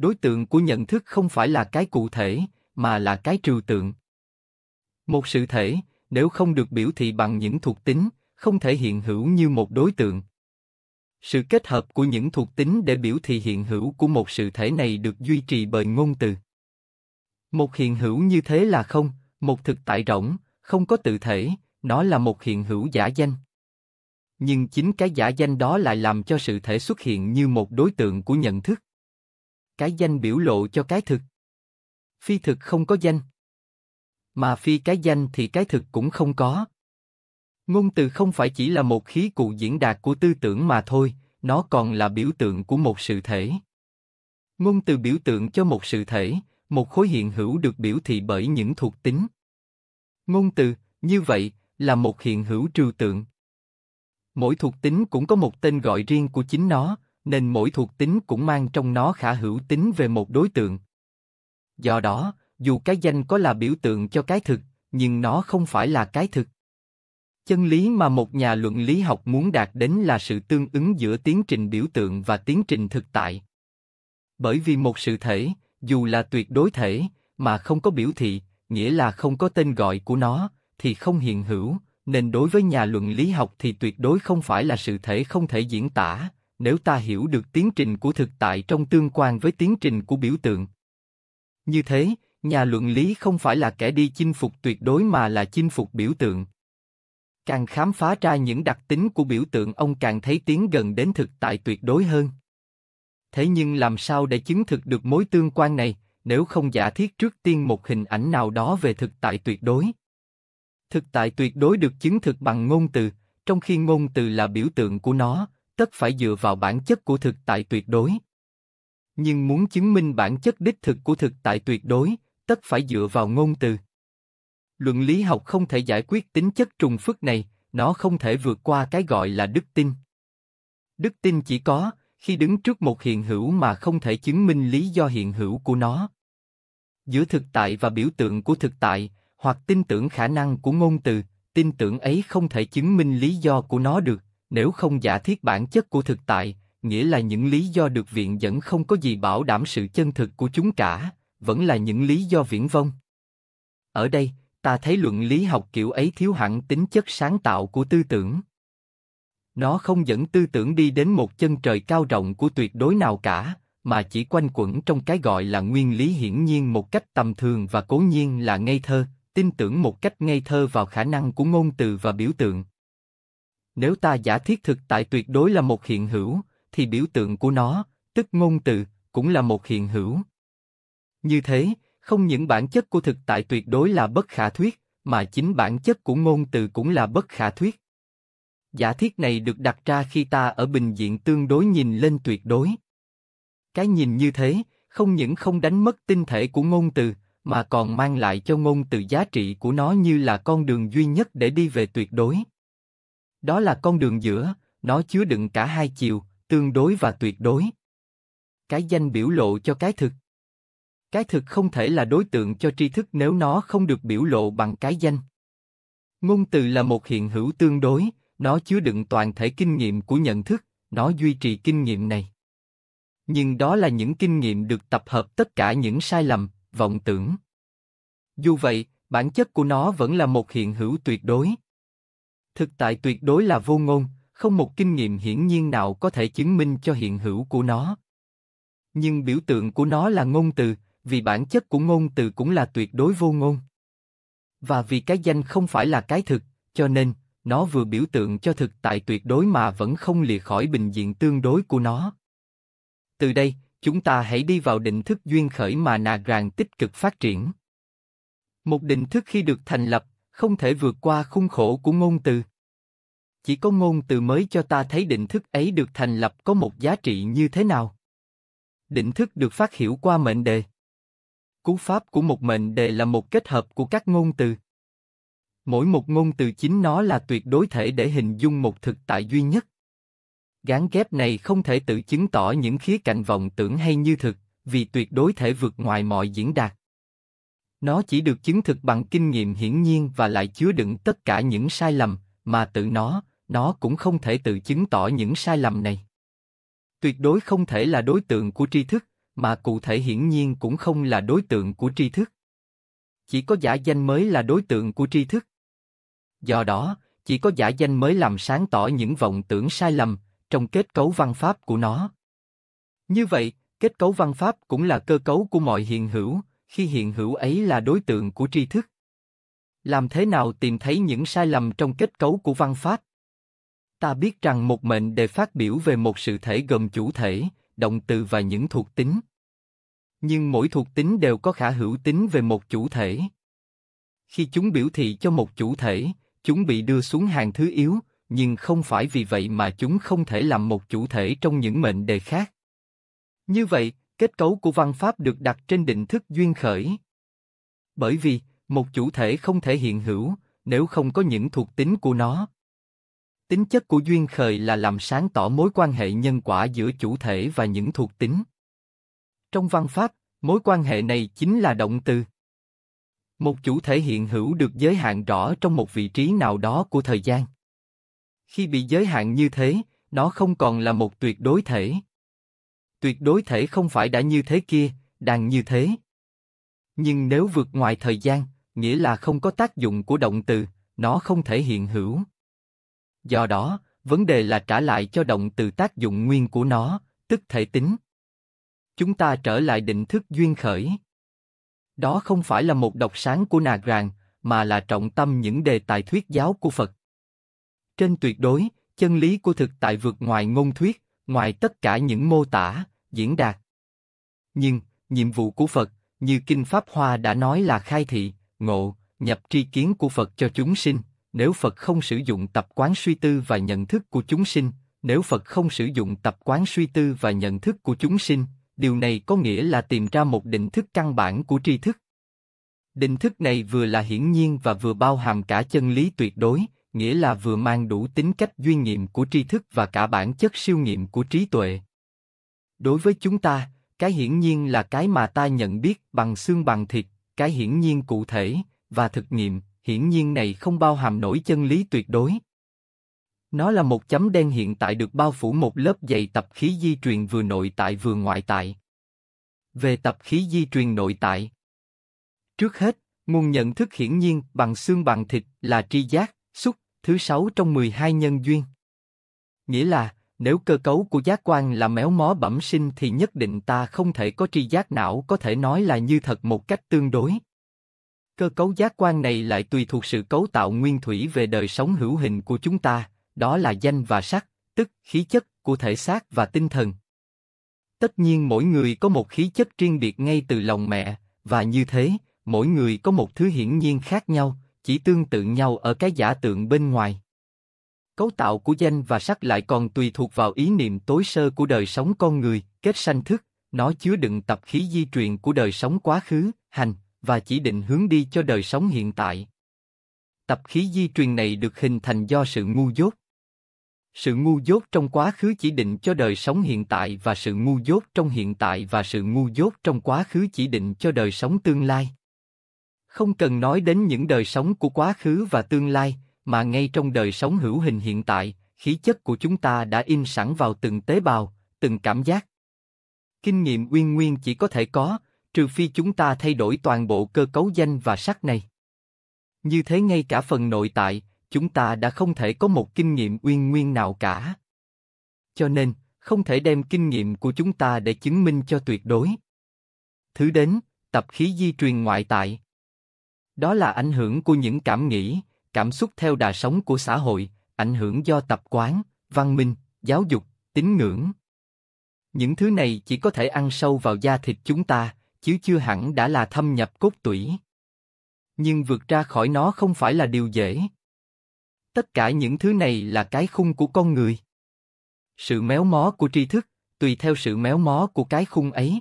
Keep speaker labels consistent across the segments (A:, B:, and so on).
A: đối tượng của nhận thức không phải là cái cụ thể mà là cái trừu tượng một sự thể nếu không được biểu thị bằng những thuộc tính không thể hiện hữu như một đối tượng sự kết hợp của những thuộc tính để biểu thị hiện hữu của một sự thể này được duy trì bởi ngôn từ một hiện hữu như thế là không một thực tại rỗng không có tự thể nó là một hiện hữu giả danh nhưng chính cái giả danh đó lại làm cho sự thể xuất hiện như một đối tượng của nhận thức cái danh biểu lộ cho cái thực. Phi thực không có danh. Mà phi cái danh thì cái thực cũng không có. Ngôn từ không phải chỉ là một khí cụ diễn đạt của tư tưởng mà thôi, nó còn là biểu tượng của một sự thể. Ngôn từ biểu tượng cho một sự thể, một khối hiện hữu được biểu thị bởi những thuộc tính. Ngôn từ, như vậy, là một hiện hữu trừu tượng. Mỗi thuộc tính cũng có một tên gọi riêng của chính nó, nên mỗi thuộc tính cũng mang trong nó khả hữu tính về một đối tượng. Do đó, dù cái danh có là biểu tượng cho cái thực, nhưng nó không phải là cái thực. Chân lý mà một nhà luận lý học muốn đạt đến là sự tương ứng giữa tiến trình biểu tượng và tiến trình thực tại. Bởi vì một sự thể, dù là tuyệt đối thể, mà không có biểu thị, nghĩa là không có tên gọi của nó, thì không hiện hữu, nên đối với nhà luận lý học thì tuyệt đối không phải là sự thể không thể diễn tả, nếu ta hiểu được tiến trình của thực tại trong tương quan với tiến trình của biểu tượng. Như thế, nhà luận lý không phải là kẻ đi chinh phục tuyệt đối mà là chinh phục biểu tượng. Càng khám phá ra những đặc tính của biểu tượng ông càng thấy tiến gần đến thực tại tuyệt đối hơn. Thế nhưng làm sao để chứng thực được mối tương quan này, nếu không giả thiết trước tiên một hình ảnh nào đó về thực tại tuyệt đối? Thực tại tuyệt đối được chứng thực bằng ngôn từ, trong khi ngôn từ là biểu tượng của nó, tất phải dựa vào bản chất của thực tại tuyệt đối. Nhưng muốn chứng minh bản chất đích thực của thực tại tuyệt đối, tất phải dựa vào ngôn từ. Luận lý học không thể giải quyết tính chất trùng phức này, nó không thể vượt qua cái gọi là đức tin. Đức tin chỉ có khi đứng trước một hiện hữu mà không thể chứng minh lý do hiện hữu của nó. Giữa thực tại và biểu tượng của thực tại, hoặc tin tưởng khả năng của ngôn từ, tin tưởng ấy không thể chứng minh lý do của nó được, nếu không giả thiết bản chất của thực tại, nghĩa là những lý do được viện dẫn không có gì bảo đảm sự chân thực của chúng cả, vẫn là những lý do viễn vông. Ở đây, ta thấy luận lý học kiểu ấy thiếu hẳn tính chất sáng tạo của tư tưởng. Nó không dẫn tư tưởng đi đến một chân trời cao rộng của tuyệt đối nào cả, mà chỉ quanh quẩn trong cái gọi là nguyên lý hiển nhiên một cách tầm thường và cố nhiên là ngây thơ, tin tưởng một cách ngây thơ vào khả năng của ngôn từ và biểu tượng. Nếu ta giả thiết thực tại tuyệt đối là một hiện hữu, thì biểu tượng của nó, tức ngôn từ, cũng là một hiện hữu. Như thế, không những bản chất của thực tại tuyệt đối là bất khả thuyết, mà chính bản chất của ngôn từ cũng là bất khả thuyết. Giả thiết này được đặt ra khi ta ở bình diện tương đối nhìn lên tuyệt đối. Cái nhìn như thế, không những không đánh mất tinh thể của ngôn từ, mà còn mang lại cho ngôn từ giá trị của nó như là con đường duy nhất để đi về tuyệt đối. Đó là con đường giữa, nó chứa đựng cả hai chiều, tương đối và tuyệt đối. Cái danh biểu lộ cho cái thực. Cái thực không thể là đối tượng cho tri thức nếu nó không được biểu lộ bằng cái danh. Ngôn từ là một hiện hữu tương đối, nó chứa đựng toàn thể kinh nghiệm của nhận thức, nó duy trì kinh nghiệm này. Nhưng đó là những kinh nghiệm được tập hợp tất cả những sai lầm, vọng tưởng. Dù vậy, bản chất của nó vẫn là một hiện hữu tuyệt đối. Thực tại tuyệt đối là vô ngôn, không một kinh nghiệm hiển nhiên nào có thể chứng minh cho hiện hữu của nó. Nhưng biểu tượng của nó là ngôn từ, vì bản chất của ngôn từ cũng là tuyệt đối vô ngôn. Và vì cái danh không phải là cái thực, cho nên, nó vừa biểu tượng cho thực tại tuyệt đối mà vẫn không lìa khỏi bình diện tương đối của nó. Từ đây, chúng ta hãy đi vào định thức duyên khởi mà nà ràng tích cực phát triển. Một định thức khi được thành lập, không thể vượt qua khung khổ của ngôn từ. Chỉ có ngôn từ mới cho ta thấy định thức ấy được thành lập có một giá trị như thế nào. Định thức được phát hiểu qua mệnh đề. Cú pháp của một mệnh đề là một kết hợp của các ngôn từ. Mỗi một ngôn từ chính nó là tuyệt đối thể để hình dung một thực tại duy nhất. Gán ghép này không thể tự chứng tỏ những khía cạnh vọng tưởng hay như thực, vì tuyệt đối thể vượt ngoài mọi diễn đạt nó chỉ được chứng thực bằng kinh nghiệm hiển nhiên và lại chứa đựng tất cả những sai lầm mà tự nó, nó cũng không thể tự chứng tỏ những sai lầm này. Tuyệt đối không thể là đối tượng của tri thức, mà cụ thể hiển nhiên cũng không là đối tượng của tri thức. Chỉ có giả danh mới là đối tượng của tri thức. Do đó, chỉ có giả danh mới làm sáng tỏ những vọng tưởng sai lầm trong kết cấu văn pháp của nó. Như vậy, kết cấu văn pháp cũng là cơ cấu của mọi hiện hữu, khi hiện hữu ấy là đối tượng của tri thức. Làm thế nào tìm thấy những sai lầm trong kết cấu của văn pháp? Ta biết rằng một mệnh đề phát biểu về một sự thể gồm chủ thể, động từ và những thuộc tính. Nhưng mỗi thuộc tính đều có khả hữu tính về một chủ thể. Khi chúng biểu thị cho một chủ thể, chúng bị đưa xuống hàng thứ yếu, nhưng không phải vì vậy mà chúng không thể làm một chủ thể trong những mệnh đề khác. Như vậy, Kết cấu của văn pháp được đặt trên định thức duyên khởi. Bởi vì, một chủ thể không thể hiện hữu, nếu không có những thuộc tính của nó. Tính chất của duyên khởi là làm sáng tỏ mối quan hệ nhân quả giữa chủ thể và những thuộc tính. Trong văn pháp, mối quan hệ này chính là động từ. Một chủ thể hiện hữu được giới hạn rõ trong một vị trí nào đó của thời gian. Khi bị giới hạn như thế, nó không còn là một tuyệt đối thể tuyệt đối thể không phải đã như thế kia, đang như thế. Nhưng nếu vượt ngoài thời gian, nghĩa là không có tác dụng của động từ, nó không thể hiện hữu. Do đó, vấn đề là trả lại cho động từ tác dụng nguyên của nó, tức thể tính. Chúng ta trở lại định thức duyên khởi. Đó không phải là một độc sáng của nà ràng, mà là trọng tâm những đề tài thuyết giáo của Phật. Trên tuyệt đối, chân lý của thực tại vượt ngoài ngôn thuyết, ngoài tất cả những mô tả, diễn đạt. Nhưng, nhiệm vụ của Phật, như Kinh Pháp Hoa đã nói là khai thị, ngộ, nhập tri kiến của Phật cho chúng sinh, nếu Phật không sử dụng tập quán suy tư và nhận thức của chúng sinh, nếu Phật không sử dụng tập quán suy tư và nhận thức của chúng sinh, điều này có nghĩa là tìm ra một định thức căn bản của tri thức. Định thức này vừa là hiển nhiên và vừa bao hàm cả chân lý tuyệt đối, nghĩa là vừa mang đủ tính cách duy nghiệm của tri thức và cả bản chất siêu nghiệm của trí tuệ. Đối với chúng ta, cái hiển nhiên là cái mà ta nhận biết bằng xương bằng thịt, cái hiển nhiên cụ thể và thực nghiệm, hiển nhiên này không bao hàm nổi chân lý tuyệt đối. Nó là một chấm đen hiện tại được bao phủ một lớp dày tập khí di truyền vừa nội tại vừa ngoại tại. Về tập khí di truyền nội tại, trước hết, nguồn nhận thức hiển nhiên bằng xương bằng thịt là tri giác, xúc, thứ sáu trong 12 nhân duyên. Nghĩa là nếu cơ cấu của giác quan là méo mó bẩm sinh thì nhất định ta không thể có tri giác não có thể nói là như thật một cách tương đối. Cơ cấu giác quan này lại tùy thuộc sự cấu tạo nguyên thủy về đời sống hữu hình của chúng ta, đó là danh và sắc, tức khí chất của thể xác và tinh thần. Tất nhiên mỗi người có một khí chất riêng biệt ngay từ lòng mẹ, và như thế, mỗi người có một thứ hiển nhiên khác nhau, chỉ tương tự nhau ở cái giả tượng bên ngoài. Cấu tạo của danh và sắc lại còn tùy thuộc vào ý niệm tối sơ của đời sống con người, kết sanh thức, nó chứa đựng tập khí di truyền của đời sống quá khứ, hành, và chỉ định hướng đi cho đời sống hiện tại. Tập khí di truyền này được hình thành do sự ngu dốt. Sự ngu dốt trong quá khứ chỉ định cho đời sống hiện tại và sự ngu dốt trong hiện tại và sự ngu dốt trong quá khứ chỉ định cho đời sống tương lai. Không cần nói đến những đời sống của quá khứ và tương lai, mà ngay trong đời sống hữu hình hiện tại, khí chất của chúng ta đã in sẵn vào từng tế bào, từng cảm giác. Kinh nghiệm uyên nguyên chỉ có thể có, trừ phi chúng ta thay đổi toàn bộ cơ cấu danh và sắc này. Như thế ngay cả phần nội tại, chúng ta đã không thể có một kinh nghiệm uyên nguyên nào cả. Cho nên, không thể đem kinh nghiệm của chúng ta để chứng minh cho tuyệt đối. Thứ đến, tập khí di truyền ngoại tại. Đó là ảnh hưởng của những cảm nghĩ, cảm xúc theo đà sống của xã hội, ảnh hưởng do tập quán, văn minh, giáo dục, tín ngưỡng. Những thứ này chỉ có thể ăn sâu vào da thịt chúng ta, chứ chưa hẳn đã là thâm nhập cốt tủy. Nhưng vượt ra khỏi nó không phải là điều dễ. Tất cả những thứ này là cái khung của con người. Sự méo mó của tri thức, tùy theo sự méo mó của cái khung ấy.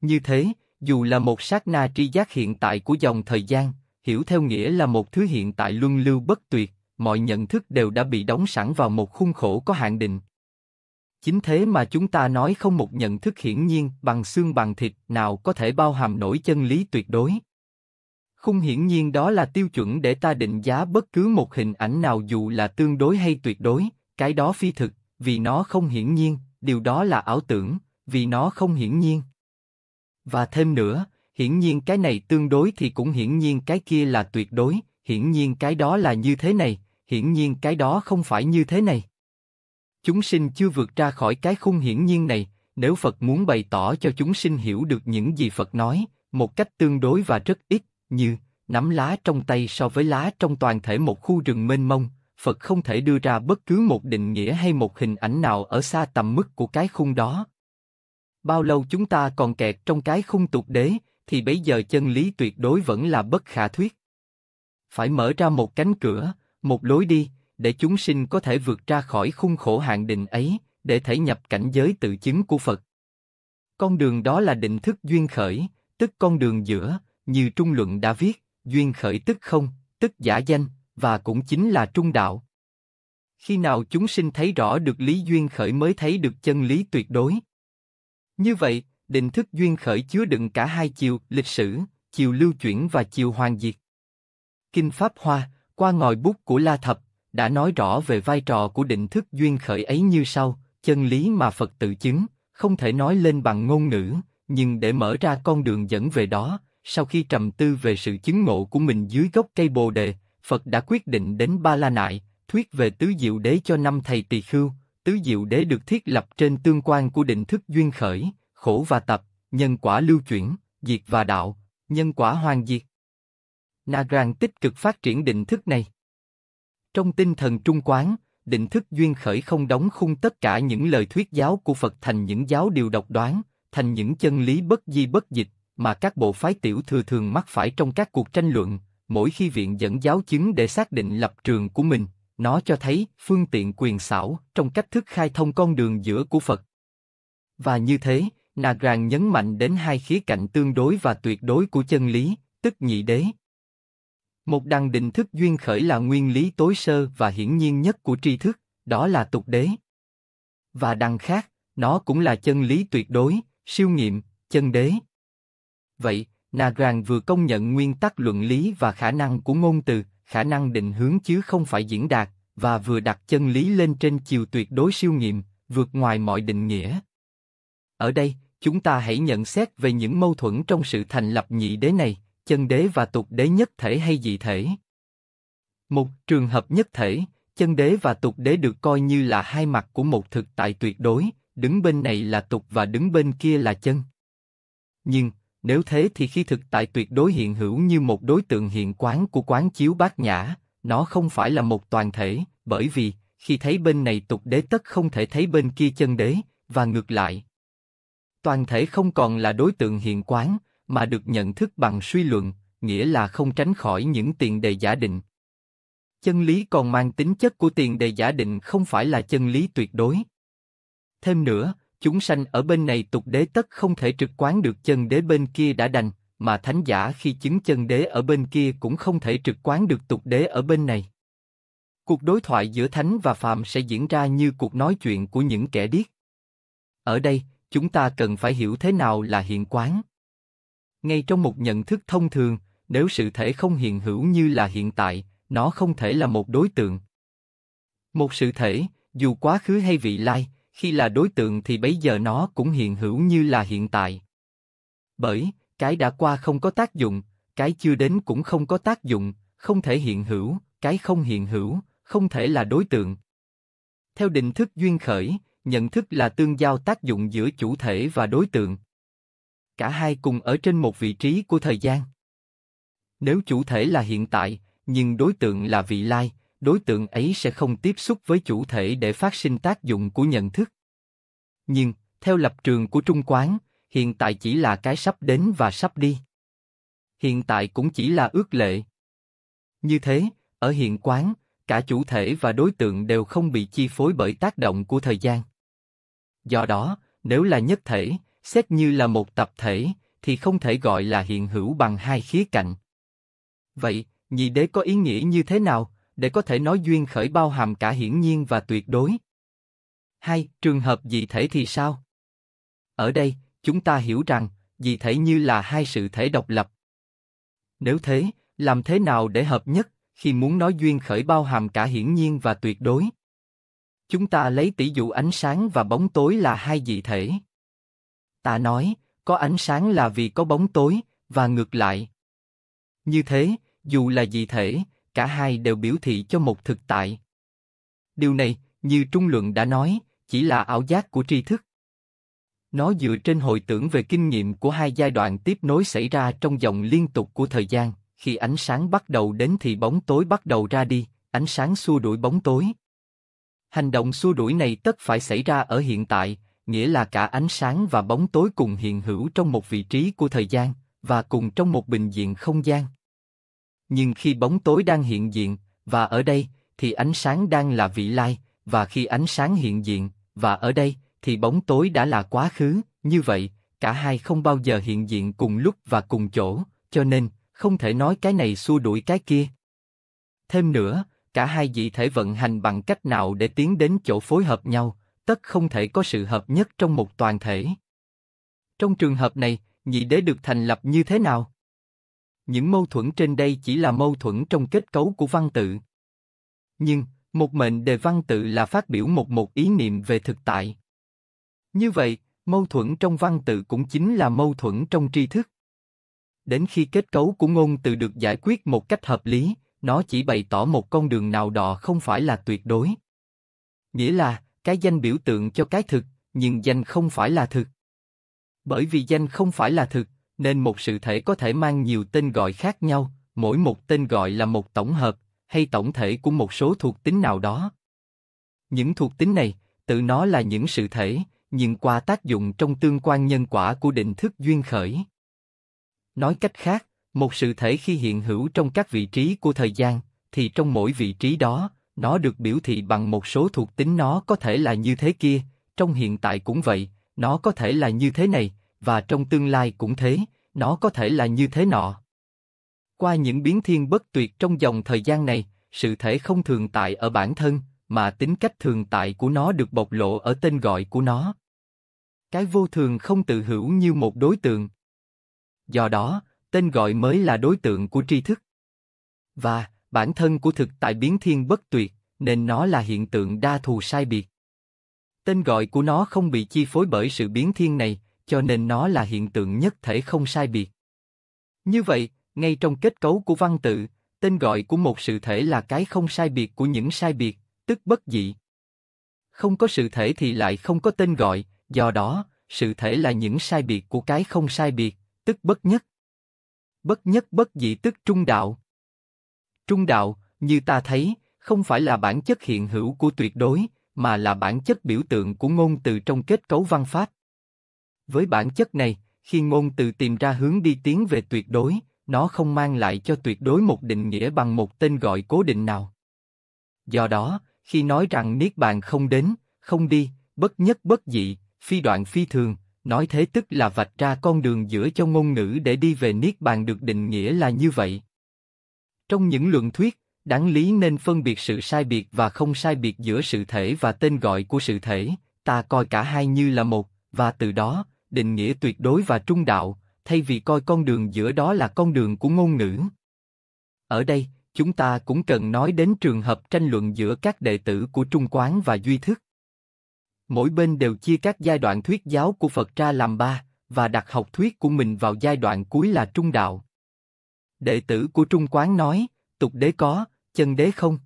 A: Như thế, dù là một sát na tri giác hiện tại của dòng thời gian, hiểu theo nghĩa là một thứ hiện tại luân lưu bất tuyệt, mọi nhận thức đều đã bị đóng sẵn vào một khung khổ có hạn định. Chính thế mà chúng ta nói không một nhận thức hiển nhiên bằng xương bằng thịt nào có thể bao hàm nổi chân lý tuyệt đối. Khung hiển nhiên đó là tiêu chuẩn để ta định giá bất cứ một hình ảnh nào dù là tương đối hay tuyệt đối, cái đó phi thực, vì nó không hiển nhiên, điều đó là ảo tưởng, vì nó không hiển nhiên. Và thêm nữa, hiển nhiên cái này tương đối thì cũng hiển nhiên cái kia là tuyệt đối, hiển nhiên cái đó là như thế này, hiển nhiên cái đó không phải như thế này. Chúng sinh chưa vượt ra khỏi cái khung hiển nhiên này, nếu Phật muốn bày tỏ cho chúng sinh hiểu được những gì Phật nói, một cách tương đối và rất ít, như nắm lá trong tay so với lá trong toàn thể một khu rừng mênh mông, Phật không thể đưa ra bất cứ một định nghĩa hay một hình ảnh nào ở xa tầm mức của cái khung đó. Bao lâu chúng ta còn kẹt trong cái khung tục đế, thì bây giờ chân lý tuyệt đối vẫn là bất khả thuyết. Phải mở ra một cánh cửa, một lối đi, để chúng sinh có thể vượt ra khỏi khung khổ hạn định ấy, để thể nhập cảnh giới tự chứng của Phật. Con đường đó là định thức duyên khởi, tức con đường giữa, như Trung Luận đã viết, duyên khởi tức không, tức giả danh, và cũng chính là trung đạo. Khi nào chúng sinh thấy rõ được lý duyên khởi mới thấy được chân lý tuyệt đối. Như vậy, định thức duyên khởi chứa đựng cả hai chiều lịch sử, chiều lưu chuyển và chiều hoàn diệt. Kinh Pháp Hoa, qua ngòi bút của La Thập, đã nói rõ về vai trò của định thức duyên khởi ấy như sau, chân lý mà Phật tự chứng, không thể nói lên bằng ngôn ngữ, nhưng để mở ra con đường dẫn về đó, sau khi trầm tư về sự chứng ngộ của mình dưới gốc cây bồ đề, Phật đã quyết định đến Ba La Nại, thuyết về tứ diệu đế cho năm thầy tỳ khưu, tứ diệu đế được thiết lập trên tương quan của định thức duyên khởi, khổ và tập, nhân quả lưu chuyển, diệt và đạo, nhân quả hoàn diệt. Nagrang tích cực phát triển định thức này. Trong tinh thần trung quán, định thức duyên khởi không đóng khung tất cả những lời thuyết giáo của Phật thành những giáo điều độc đoán, thành những chân lý bất di bất dịch mà các bộ phái tiểu thừa thường mắc phải trong các cuộc tranh luận. Mỗi khi viện dẫn giáo chứng để xác định lập trường của mình, nó cho thấy phương tiện quyền xảo trong cách thức khai thông con đường giữa của Phật. Và như thế, Nagrang nhấn mạnh đến hai khía cạnh tương đối và tuyệt đối của chân lý, tức nhị đế. Một đằng định thức duyên khởi là nguyên lý tối sơ và hiển nhiên nhất của tri thức, đó là tục đế. Và đằng khác, nó cũng là chân lý tuyệt đối, siêu nghiệm, chân đế. Vậy, Nagrang vừa công nhận nguyên tắc luận lý và khả năng của ngôn từ, khả năng định hướng chứ không phải diễn đạt, và vừa đặt chân lý lên trên chiều tuyệt đối siêu nghiệm, vượt ngoài mọi định nghĩa. Ở đây, chúng ta hãy nhận xét về những mâu thuẫn trong sự thành lập nhị đế này, chân đế và tục đế nhất thể hay dị thể. Một trường hợp nhất thể, chân đế và tục đế được coi như là hai mặt của một thực tại tuyệt đối, đứng bên này là tục và đứng bên kia là chân. Nhưng, nếu thế thì khi thực tại tuyệt đối hiện hữu như một đối tượng hiện quán của quán chiếu bát nhã, nó không phải là một toàn thể, bởi vì, khi thấy bên này tục đế tất không thể thấy bên kia chân đế, và ngược lại, toàn thể không còn là đối tượng hiện quán, mà được nhận thức bằng suy luận, nghĩa là không tránh khỏi những tiền đề giả định. Chân lý còn mang tính chất của tiền đề giả định không phải là chân lý tuyệt đối. Thêm nữa, chúng sanh ở bên này tục đế tất không thể trực quán được chân đế bên kia đã đành, mà thánh giả khi chứng chân đế ở bên kia cũng không thể trực quán được tục đế ở bên này. Cuộc đối thoại giữa thánh và phàm sẽ diễn ra như cuộc nói chuyện của những kẻ điếc. Ở đây, chúng ta cần phải hiểu thế nào là hiện quán. Ngay trong một nhận thức thông thường, nếu sự thể không hiện hữu như là hiện tại, nó không thể là một đối tượng. Một sự thể, dù quá khứ hay vị lai, khi là đối tượng thì bấy giờ nó cũng hiện hữu như là hiện tại. Bởi, cái đã qua không có tác dụng, cái chưa đến cũng không có tác dụng, không thể hiện hữu, cái không hiện hữu, không thể là đối tượng. Theo định thức duyên khởi, nhận thức là tương giao tác dụng giữa chủ thể và đối tượng. Cả hai cùng ở trên một vị trí của thời gian. Nếu chủ thể là hiện tại, nhưng đối tượng là vị lai, đối tượng ấy sẽ không tiếp xúc với chủ thể để phát sinh tác dụng của nhận thức. Nhưng, theo lập trường của Trung Quán, hiện tại chỉ là cái sắp đến và sắp đi. Hiện tại cũng chỉ là ước lệ. Như thế, ở hiện quán, cả chủ thể và đối tượng đều không bị chi phối bởi tác động của thời gian. Do đó, nếu là nhất thể, xét như là một tập thể, thì không thể gọi là hiện hữu bằng hai khía cạnh. Vậy, nhị đế có ý nghĩa như thế nào để có thể nói duyên khởi bao hàm cả hiển nhiên và tuyệt đối? Hai, trường hợp dị thể thì sao? Ở đây, chúng ta hiểu rằng, dị thể như là hai sự thể độc lập. Nếu thế, làm thế nào để hợp nhất khi muốn nói duyên khởi bao hàm cả hiển nhiên và tuyệt đối? Chúng ta lấy tỷ dụ ánh sáng và bóng tối là hai dị thể. Ta nói, có ánh sáng là vì có bóng tối, và ngược lại. Như thế, dù là dị thể, cả hai đều biểu thị cho một thực tại. Điều này, như Trung Luận đã nói, chỉ là ảo giác của tri thức. Nó dựa trên hồi tưởng về kinh nghiệm của hai giai đoạn tiếp nối xảy ra trong dòng liên tục của thời gian, khi ánh sáng bắt đầu đến thì bóng tối bắt đầu ra đi, ánh sáng xua đuổi bóng tối. Hành động xua đuổi này tất phải xảy ra ở hiện tại, nghĩa là cả ánh sáng và bóng tối cùng hiện hữu trong một vị trí của thời gian, và cùng trong một bình diện không gian. Nhưng khi bóng tối đang hiện diện, và ở đây, thì ánh sáng đang là vị lai, và khi ánh sáng hiện diện, và ở đây, thì bóng tối đã là quá khứ, như vậy, cả hai không bao giờ hiện diện cùng lúc và cùng chỗ, cho nên, không thể nói cái này xua đuổi cái kia. Thêm nữa, cả hai dị thể vận hành bằng cách nào để tiến đến chỗ phối hợp nhau, tất không thể có sự hợp nhất trong một toàn thể. Trong trường hợp này, nhị đế được thành lập như thế nào? Những mâu thuẫn trên đây chỉ là mâu thuẫn trong kết cấu của văn tự. Nhưng, một mệnh đề văn tự là phát biểu một một ý niệm về thực tại. Như vậy, mâu thuẫn trong văn tự cũng chính là mâu thuẫn trong tri thức. Đến khi kết cấu của ngôn từ được giải quyết một cách hợp lý, nó chỉ bày tỏ một con đường nào đó không phải là tuyệt đối. Nghĩa là, cái danh biểu tượng cho cái thực, nhưng danh không phải là thực. Bởi vì danh không phải là thực, nên một sự thể có thể mang nhiều tên gọi khác nhau, mỗi một tên gọi là một tổng hợp, hay tổng thể của một số thuộc tính nào đó. Những thuộc tính này, tự nó là những sự thể, nhưng qua tác dụng trong tương quan nhân quả của định thức duyên khởi. Nói cách khác, một sự thể khi hiện hữu trong các vị trí của thời gian, thì trong mỗi vị trí đó, nó được biểu thị bằng một số thuộc tính nó có thể là như thế kia, trong hiện tại cũng vậy, nó có thể là như thế này, và trong tương lai cũng thế, nó có thể là như thế nọ. Qua những biến thiên bất tuyệt trong dòng thời gian này, sự thể không thường tại ở bản thân, mà tính cách thường tại của nó được bộc lộ ở tên gọi của nó. Cái vô thường không tự hữu như một đối tượng. Do đó, tên gọi mới là đối tượng của tri thức. Và, bản thân của thực tại biến thiên bất tuyệt, nên nó là hiện tượng đa thù sai biệt. Tên gọi của nó không bị chi phối bởi sự biến thiên này, cho nên nó là hiện tượng nhất thể không sai biệt. Như vậy, ngay trong kết cấu của văn tự, tên gọi của một sự thể là cái không sai biệt của những sai biệt, tức bất dị. Không có sự thể thì lại không có tên gọi, do đó, sự thể là những sai biệt của cái không sai biệt, tức bất nhất bất nhất bất dị tức trung đạo. Trung đạo, như ta thấy, không phải là bản chất hiện hữu của tuyệt đối, mà là bản chất biểu tượng của ngôn từ trong kết cấu văn pháp. Với bản chất này, khi ngôn từ tìm ra hướng đi tiến về tuyệt đối, nó không mang lại cho tuyệt đối một định nghĩa bằng một tên gọi cố định nào. Do đó, khi nói rằng niết bàn không đến, không đi, bất nhất bất dị, phi đoạn phi thường, Nói thế tức là vạch ra con đường giữa cho ngôn ngữ để đi về Niết Bàn được định nghĩa là như vậy. Trong những luận thuyết, đáng lý nên phân biệt sự sai biệt và không sai biệt giữa sự thể và tên gọi của sự thể, ta coi cả hai như là một, và từ đó, định nghĩa tuyệt đối và trung đạo, thay vì coi con đường giữa đó là con đường của ngôn ngữ. Ở đây, chúng ta cũng cần nói đến trường hợp tranh luận giữa các đệ tử của Trung Quán và Duy Thức. Mỗi bên đều chia các giai đoạn thuyết giáo của Phật ra làm ba, và đặt học thuyết của mình vào giai đoạn cuối là trung đạo. Đệ tử của Trung Quán nói, tục đế có, chân đế không.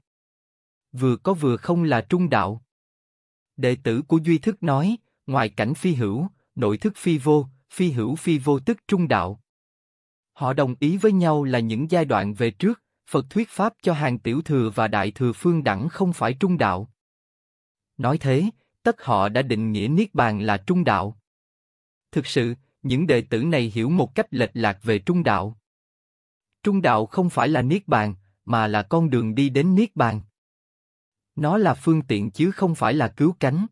A: Vừa có vừa không là trung đạo. Đệ tử của Duy Thức nói, ngoài cảnh phi hữu, nội thức phi vô, phi hữu phi vô tức trung đạo. Họ đồng ý với nhau là những giai đoạn về trước, Phật thuyết pháp cho hàng tiểu thừa và đại thừa phương đẳng không phải trung đạo. Nói thế, tất họ đã định nghĩa Niết Bàn là trung đạo. Thực sự, những đệ tử này hiểu một cách lệch lạc về trung đạo. Trung đạo không phải là Niết Bàn, mà là con đường đi đến Niết Bàn. Nó là phương tiện chứ không phải là cứu cánh.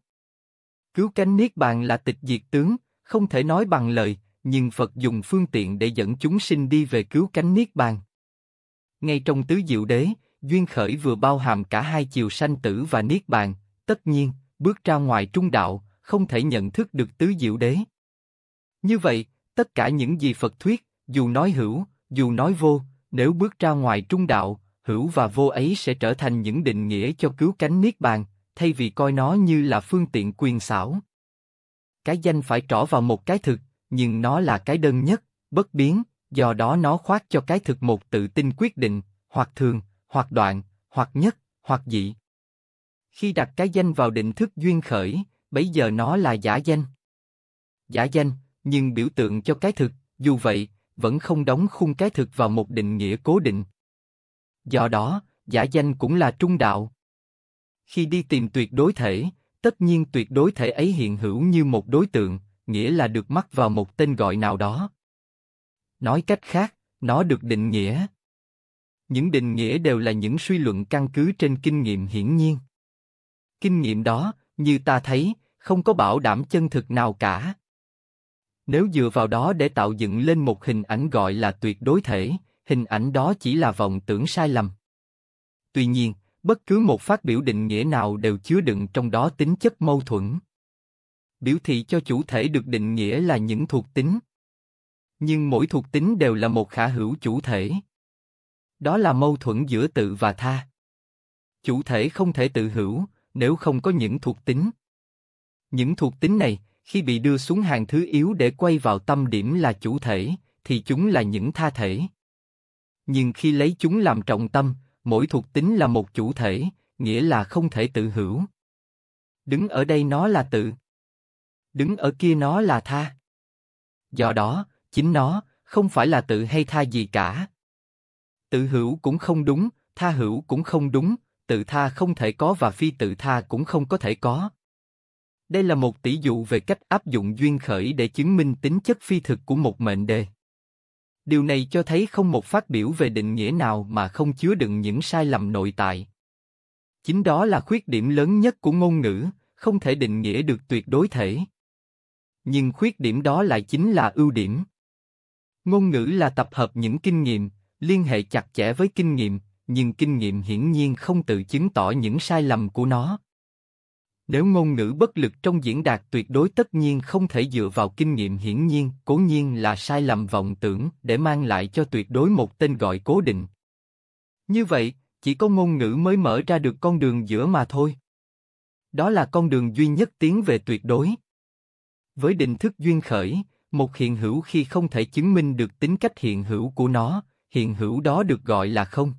A: Cứu cánh Niết Bàn là tịch diệt tướng, không thể nói bằng lời, nhưng Phật dùng phương tiện để dẫn chúng sinh đi về cứu cánh Niết Bàn. Ngay trong tứ diệu đế, duyên khởi vừa bao hàm cả hai chiều sanh tử và Niết Bàn, tất nhiên, bước ra ngoài trung đạo, không thể nhận thức được tứ diệu đế. Như vậy, tất cả những gì Phật thuyết, dù nói hữu, dù nói vô, nếu bước ra ngoài trung đạo, hữu và vô ấy sẽ trở thành những định nghĩa cho cứu cánh niết bàn, thay vì coi nó như là phương tiện quyền xảo. Cái danh phải trỏ vào một cái thực, nhưng nó là cái đơn nhất, bất biến, do đó nó khoác cho cái thực một tự tin quyết định, hoặc thường, hoặc đoạn, hoặc nhất, hoặc dị. Khi đặt cái danh vào định thức duyên khởi, bấy giờ nó là giả danh. Giả danh, nhưng biểu tượng cho cái thực, dù vậy, vẫn không đóng khung cái thực vào một định nghĩa cố định. Do đó, giả danh cũng là trung đạo. Khi đi tìm tuyệt đối thể, tất nhiên tuyệt đối thể ấy hiện hữu như một đối tượng, nghĩa là được mắc vào một tên gọi nào đó. Nói cách khác, nó được định nghĩa. Những định nghĩa đều là những suy luận căn cứ trên kinh nghiệm hiển nhiên. Kinh nghiệm đó, như ta thấy, không có bảo đảm chân thực nào cả. Nếu dựa vào đó để tạo dựng lên một hình ảnh gọi là tuyệt đối thể, hình ảnh đó chỉ là vọng tưởng sai lầm. Tuy nhiên, bất cứ một phát biểu định nghĩa nào đều chứa đựng trong đó tính chất mâu thuẫn. Biểu thị cho chủ thể được định nghĩa là những thuộc tính. Nhưng mỗi thuộc tính đều là một khả hữu chủ thể. Đó là mâu thuẫn giữa tự và tha. Chủ thể không thể tự hữu, nếu không có những thuộc tính. Những thuộc tính này, khi bị đưa xuống hàng thứ yếu để quay vào tâm điểm là chủ thể, thì chúng là những tha thể. Nhưng khi lấy chúng làm trọng tâm, mỗi thuộc tính là một chủ thể, nghĩa là không thể tự hữu. Đứng ở đây nó là tự. Đứng ở kia nó là tha. Do đó, chính nó, không phải là tự hay tha gì cả. Tự hữu cũng không đúng, tha hữu cũng không đúng, tự tha không thể có và phi tự tha cũng không có thể có. Đây là một tỷ dụ về cách áp dụng duyên khởi để chứng minh tính chất phi thực của một mệnh đề. Điều này cho thấy không một phát biểu về định nghĩa nào mà không chứa đựng những sai lầm nội tại. Chính đó là khuyết điểm lớn nhất của ngôn ngữ, không thể định nghĩa được tuyệt đối thể. Nhưng khuyết điểm đó lại chính là ưu điểm. Ngôn ngữ là tập hợp những kinh nghiệm, liên hệ chặt chẽ với kinh nghiệm, nhưng kinh nghiệm hiển nhiên không tự chứng tỏ những sai lầm của nó. Nếu ngôn ngữ bất lực trong diễn đạt tuyệt đối tất nhiên không thể dựa vào kinh nghiệm hiển nhiên, cố nhiên là sai lầm vọng tưởng để mang lại cho tuyệt đối một tên gọi cố định. Như vậy, chỉ có ngôn ngữ mới mở ra được con đường giữa mà thôi. Đó là con đường duy nhất tiến về tuyệt đối. Với định thức duyên khởi, một hiện hữu khi không thể chứng minh được tính cách hiện hữu của nó, hiện hữu đó được gọi là không.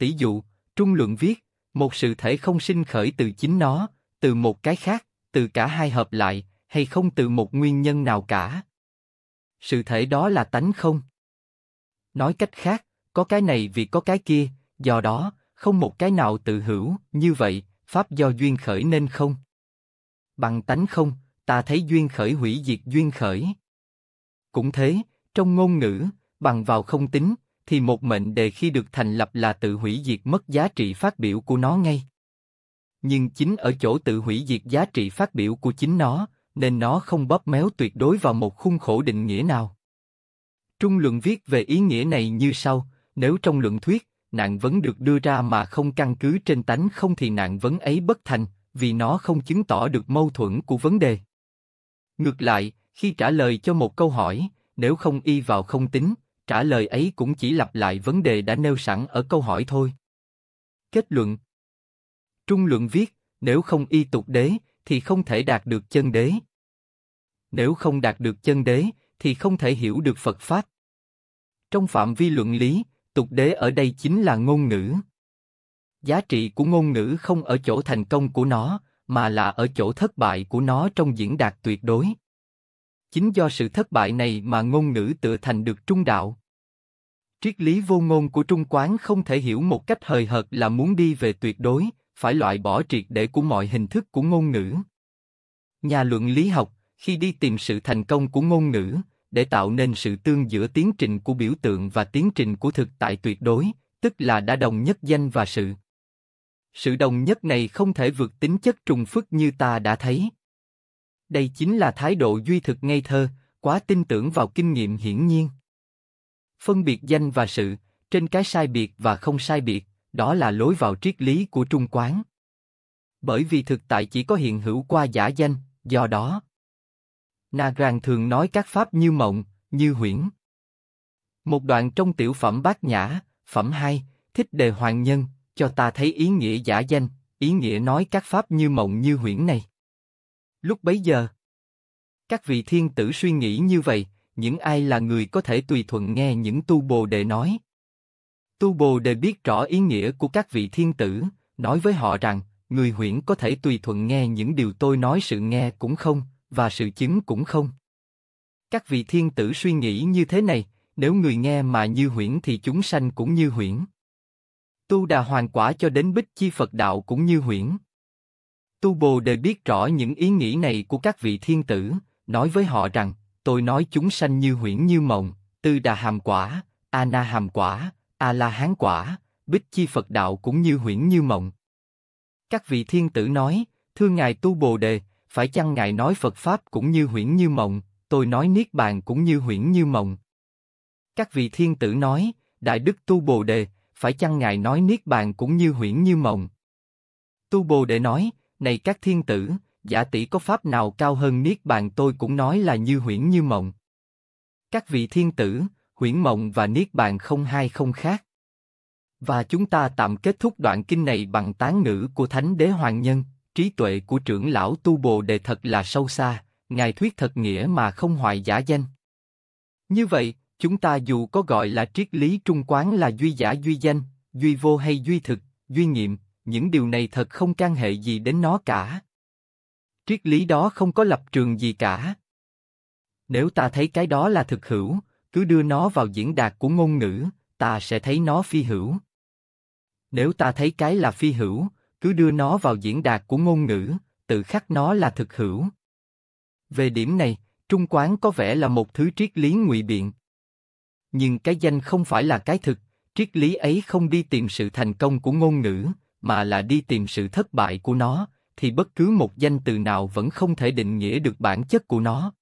A: Tỷ dụ, Trung Luận viết, một sự thể không sinh khởi từ chính nó, từ một cái khác, từ cả hai hợp lại, hay không từ một nguyên nhân nào cả. Sự thể đó là tánh không. Nói cách khác, có cái này vì có cái kia, do đó, không một cái nào tự hữu, như vậy, pháp do duyên khởi nên không. Bằng tánh không, ta thấy duyên khởi hủy diệt duyên khởi. Cũng thế, trong ngôn ngữ, bằng vào không tính, thì một mệnh đề khi được thành lập là tự hủy diệt mất giá trị phát biểu của nó ngay. Nhưng chính ở chỗ tự hủy diệt giá trị phát biểu của chính nó, nên nó không bóp méo tuyệt đối vào một khung khổ định nghĩa nào. Trung luận viết về ý nghĩa này như sau, nếu trong luận thuyết, nạn vấn được đưa ra mà không căn cứ trên tánh không thì nạn vấn ấy bất thành, vì nó không chứng tỏ được mâu thuẫn của vấn đề. Ngược lại, khi trả lời cho một câu hỏi, nếu không y vào không tính, Trả lời ấy cũng chỉ lặp lại vấn đề đã nêu sẵn ở câu hỏi thôi. Kết luận Trung luận viết, nếu không y tục đế, thì không thể đạt được chân đế. Nếu không đạt được chân đế, thì không thể hiểu được Phật Pháp. Trong phạm vi luận lý, tục đế ở đây chính là ngôn ngữ. Giá trị của ngôn ngữ không ở chỗ thành công của nó, mà là ở chỗ thất bại của nó trong diễn đạt tuyệt đối. Chính do sự thất bại này mà ngôn ngữ tựa thành được trung đạo. Triết lý vô ngôn của Trung Quán không thể hiểu một cách hời hợt là muốn đi về tuyệt đối, phải loại bỏ triệt để của mọi hình thức của ngôn ngữ. Nhà luận lý học, khi đi tìm sự thành công của ngôn ngữ, để tạo nên sự tương giữa tiến trình của biểu tượng và tiến trình của thực tại tuyệt đối, tức là đã đồng nhất danh và sự. Sự đồng nhất này không thể vượt tính chất trùng phức như ta đã thấy. Đây chính là thái độ duy thực ngây thơ, quá tin tưởng vào kinh nghiệm hiển nhiên phân biệt danh và sự, trên cái sai biệt và không sai biệt, đó là lối vào triết lý của Trung Quán. Bởi vì thực tại chỉ có hiện hữu qua giả danh, do đó. Nagrang thường nói các pháp như mộng, như huyễn. Một đoạn trong tiểu phẩm Bát Nhã, phẩm 2, thích đề hoàng nhân, cho ta thấy ý nghĩa giả danh, ý nghĩa nói các pháp như mộng như huyễn này. Lúc bấy giờ, các vị thiên tử suy nghĩ như vậy, những ai là người có thể tùy thuận nghe những tu bồ đề nói. Tu bồ đề biết rõ ý nghĩa của các vị thiên tử, nói với họ rằng, người huyễn có thể tùy thuận nghe những điều tôi nói sự nghe cũng không, và sự chứng cũng không. Các vị thiên tử suy nghĩ như thế này, nếu người nghe mà như huyễn thì chúng sanh cũng như huyễn. Tu đà hoàn quả cho đến bích chi Phật đạo cũng như huyễn. Tu Bồ Đề biết rõ những ý nghĩ này của các vị thiên tử, nói với họ rằng, tôi nói chúng sanh như huyễn như mộng, tư đà hàm quả, a na hàm quả, a la hán quả, bích chi Phật đạo cũng như huyễn như mộng. Các vị thiên tử nói, thưa ngài tu bồ đề, phải chăng ngài nói Phật pháp cũng như huyễn như mộng, tôi nói niết bàn cũng như huyễn như mộng. Các vị thiên tử nói, đại đức tu bồ đề, phải chăng ngài nói niết bàn cũng như huyễn như mộng? Tu bồ đề nói, này các thiên tử, giả tỷ có pháp nào cao hơn niết bàn tôi cũng nói là như huyễn như mộng. Các vị thiên tử, huyễn mộng và niết bàn không hai không khác. Và chúng ta tạm kết thúc đoạn kinh này bằng tán ngữ của Thánh Đế Hoàng Nhân, trí tuệ của trưởng lão Tu Bồ Đề thật là sâu xa, ngài thuyết thật nghĩa mà không hoài giả danh. Như vậy, chúng ta dù có gọi là triết lý trung quán là duy giả duy danh, duy vô hay duy thực, duy nghiệm, những điều này thật không can hệ gì đến nó cả triết lý đó không có lập trường gì cả. Nếu ta thấy cái đó là thực hữu, cứ đưa nó vào diễn đạt của ngôn ngữ, ta sẽ thấy nó phi hữu. Nếu ta thấy cái là phi hữu, cứ đưa nó vào diễn đạt của ngôn ngữ, tự khắc nó là thực hữu. Về điểm này, Trung Quán có vẻ là một thứ triết lý ngụy biện. Nhưng cái danh không phải là cái thực, triết lý ấy không đi tìm sự thành công của ngôn ngữ, mà là đi tìm sự thất bại của nó, thì bất cứ một danh từ nào vẫn không thể định nghĩa được bản chất của nó.